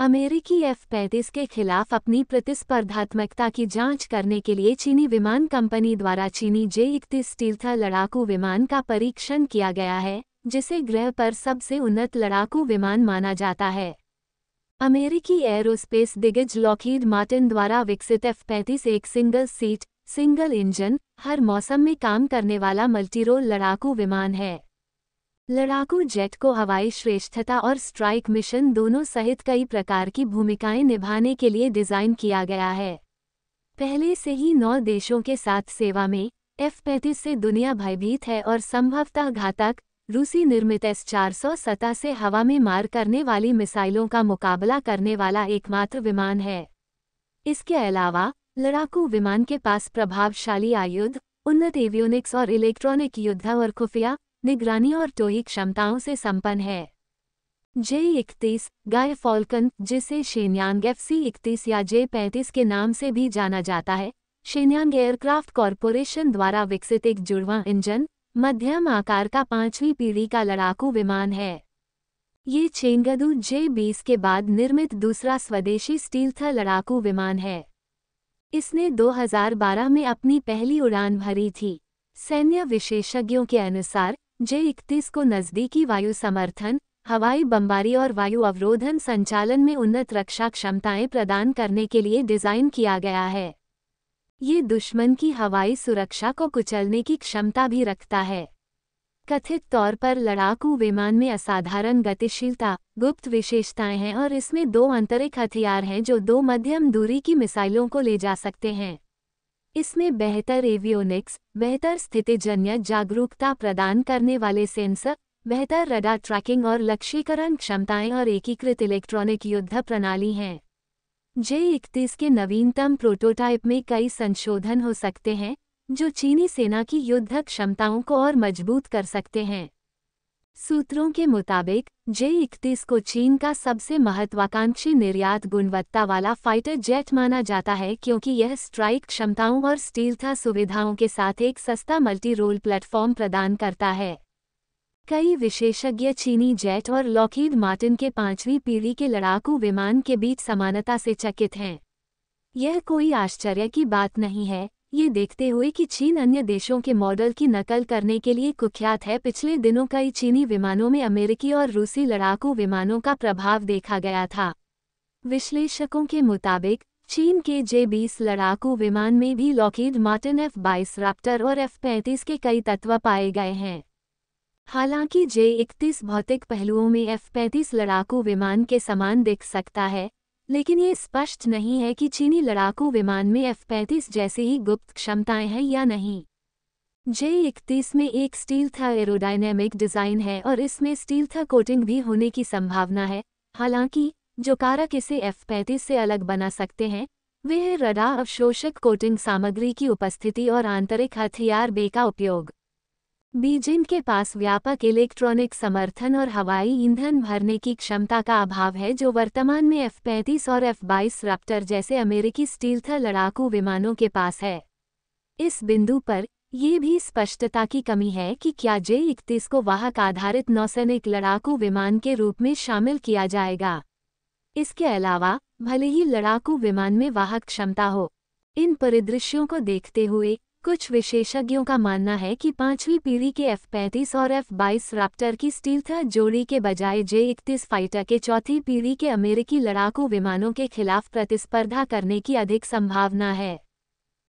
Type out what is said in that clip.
अमेरिकी एफ पैंतीस के खिलाफ अपनी प्रतिस्पर्धात्मकता की जांच करने के लिए चीनी विमान कंपनी द्वारा चीनी जे इकतीस तीर्था लड़ाकू विमान का परीक्षण किया गया है जिसे ग्रह पर सबसे उन्नत लड़ाकू विमान माना जाता है अमेरिकी एयरोस्पेस दिग्गज लॉकहीड मार्टिन द्वारा विकसित एफ पैंतीस एक सिंगल सीट सिंगल इंजन हर मौसम में काम करने वाला मल्टीरोल लड़ाकू विमान है लड़ाकू जेट को हवाई श्रेष्ठता और स्ट्राइक मिशन दोनों सहित कई प्रकार की भूमिकाएं निभाने के लिए डिज़ाइन किया गया है पहले से ही नौ देशों के साथ सेवा में एफ पैंतीस से दुनिया भयभीत है और संभवतः घातक रूसी निर्मित एस चार सौ सतह से हवा में मार करने वाली मिसाइलों का मुकाबला करने वाला एकमात्र विमान है इसके अलावा लड़ाकू विमान के पास प्रभावशाली आयुध उन्नत एवियोनिक्स और इलेक्ट्रॉनिक युद्ध और खुफिया निगरानी और टोही क्षमताओं से संपन्न है जे इकतीस गाय फॉल्कन जिसे शेनयांग एफ सी इकतीस या जे पैंतीस के नाम से भी जाना जाता है शेनयांग एयरक्राफ्ट कॉरपोरेशन द्वारा विकसित एक जुड़वा इंजन मध्यम आकार का पांचवी पीढ़ी का लड़ाकू विमान है ये चेंगदू जे बीस के बाद निर्मित दूसरा स्वदेशी स्टील्थ लड़ाकू विमान है इसने 2012 में अपनी पहली उड़ान भरी थी सैन्य विशेषज्ञों के अनुसार जे इकतीस को नज़दीकी वायु समर्थन हवाई बमबारी और वायु अवरोधन संचालन में उन्नत रक्षा क्षमताएं प्रदान करने के लिए डिज़ाइन किया गया है ये दुश्मन की हवाई सुरक्षा को कुचलने की क्षमता भी रखता है कथित तौर पर लड़ाकू विमान में असाधारण गतिशीलता गुप्त विशेषताएं हैं और इसमें दो आंतरिक हथियार हैं जो दो मध्यम दूरी की मिसाइलों को ले जा सकते हैं इसमें बेहतर एवियोनिक्स बेहतर स्थितिजन्य जागरूकता प्रदान करने वाले सेंसर बेहतर रडा ट्रैकिंग और लक्ष्यीकरण क्षमताएं और एकीकृत इलेक्ट्रॉनिक युद्ध प्रणाली हैं जे इकतीस के नवीनतम प्रोटोटाइप में कई संशोधन हो सकते हैं जो चीनी सेना की युद्ध क्षमताओं को और मजबूत कर सकते हैं सूत्रों के मुताबिक जे इकतीस को चीन का सबसे महत्वाकांक्षी निर्यात गुणवत्ता वाला फाइटर जेट माना जाता है क्योंकि यह स्ट्राइक क्षमताओं और था सुविधाओं के साथ एक सस्ता मल्टी रोल प्लेटफॉर्म प्रदान करता है कई विशेषज्ञ चीनी जेट और लॉकहीड मार्टिन के पांचवीं पीढ़ी के लड़ाकू विमान के बीच समानता से चकित हैं यह कोई आश्चर्य की बात नहीं है ये देखते हुए कि चीन अन्य देशों के मॉडल की नकल करने के लिए कुख्यात है पिछले दिनों कई चीनी विमानों में अमेरिकी और रूसी लड़ाकू विमानों का प्रभाव देखा गया था विश्लेषकों के मुताबिक चीन के जे बीस लड़ाकू विमान में भी लॉकीड मार्टिन एफ बाईस राप्टर और एफ पैंतीस के कई तत्व पाए गए हैं हालांकि जे इकतीस भौतिक पहलुओं में एफ पैंतीस लड़ाकू विमान के समान दिख सकता है लेकिन ये स्पष्ट नहीं है कि चीनी लड़ाकू विमान में एफ पैंतीस जैसी ही गुप्त क्षमताएं हैं या नहीं जे इकतीस में एक स्टील था एरोडायनेमिक डिज़ाइन है और इसमें स्टील था कोटिंग भी होने की संभावना है हालांकि जो कारक इसे एफ पैंतीस से अलग बना सकते हैं वे है रडा अवशोषक कोटिंग सामग्री की उपस्थिति और आंतरिक हथियार बे का उपयोग बीजिंग के पास व्यापक इलेक्ट्रॉनिक समर्थन और हवाई ईंधन भरने की क्षमता का अभाव है जो वर्तमान में एफ पैंतीस और एफ बाईस रैप्टर जैसे अमेरिकी स्टील्थ लड़ाकू विमानों के पास है इस बिंदु पर ये भी स्पष्टता की कमी है कि क्या जे इकतीस को वाहक आधारित नौसैनिक लड़ाकू विमान के रूप में शामिल किया जाएगा इसके अलावा भले ही लड़ाकू विमान में वाहक क्षमता हो इन परिदृश्यों को देखते हुए कुछ विशेषज्ञों का मानना है कि पांचवी पीढ़ी के एफ पैंतीस और एफ बाईस राप्टर की स्टील्थ जोड़ी के बजाय जे इकतीस फाइटर के चौथी पीढ़ी के अमेरिकी लड़ाकू विमानों के खिलाफ प्रतिस्पर्धा करने की अधिक संभावना है